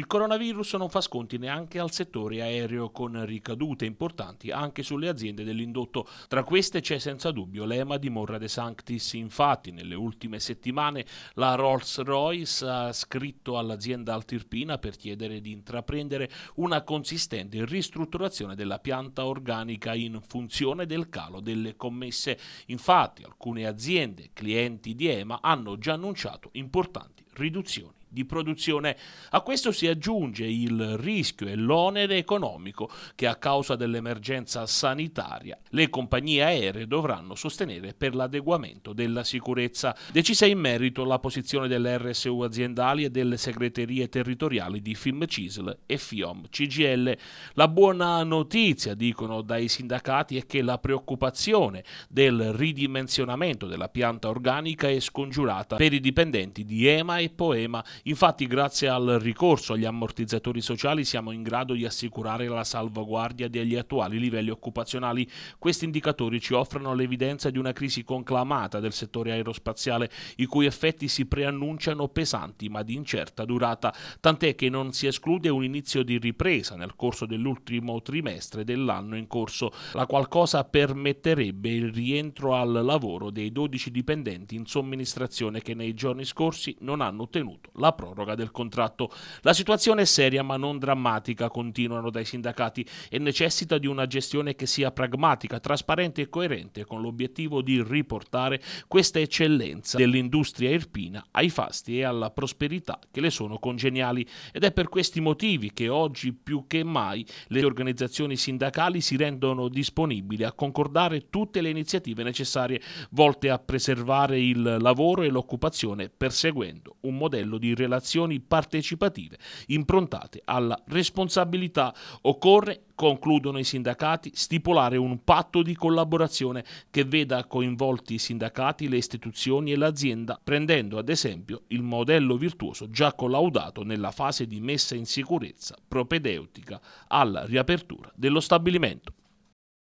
Il coronavirus non fa sconti neanche al settore aereo, con ricadute importanti anche sulle aziende dell'indotto. Tra queste c'è senza dubbio l'EMA di Morra de Sanctis. Infatti, nelle ultime settimane la Rolls-Royce ha scritto all'azienda altirpina per chiedere di intraprendere una consistente ristrutturazione della pianta organica in funzione del calo delle commesse. Infatti, alcune aziende, clienti di EMA, hanno già annunciato importanti riduzioni di produzione. A questo si aggiunge il rischio e l'onere economico che a causa dell'emergenza sanitaria le compagnie aeree dovranno sostenere per l'adeguamento della sicurezza. Decisa in merito la posizione delle RSU aziendali e delle segreterie territoriali di FIMCISL e FIOM CGL. La buona notizia, dicono dai sindacati, è che la preoccupazione del ridimensionamento della pianta organica è scongiurata per i dipendenti di EMA e Poema Infatti grazie al ricorso agli ammortizzatori sociali siamo in grado di assicurare la salvaguardia degli attuali livelli occupazionali. Questi indicatori ci offrono l'evidenza di una crisi conclamata del settore aerospaziale i cui effetti si preannunciano pesanti ma di incerta durata, tant'è che non si esclude un inizio di ripresa nel corso dell'ultimo trimestre dell'anno in corso, la qual permetterebbe il rientro al lavoro dei 12 dipendenti in somministrazione che nei giorni scorsi non hanno ottenuto la la proroga del contratto. La situazione è seria ma non drammatica, continuano dai sindacati, e necessita di una gestione che sia pragmatica, trasparente e coerente con l'obiettivo di riportare questa eccellenza dell'industria irpina ai fasti e alla prosperità che le sono congeniali. Ed è per questi motivi che oggi più che mai le organizzazioni sindacali si rendono disponibili a concordare tutte le iniziative necessarie volte a preservare il lavoro e l'occupazione perseguendo un modello di relazioni partecipative improntate alla responsabilità. Occorre, concludono i sindacati, stipulare un patto di collaborazione che veda coinvolti i sindacati, le istituzioni e l'azienda, prendendo ad esempio il modello virtuoso già collaudato nella fase di messa in sicurezza propedeutica alla riapertura dello stabilimento.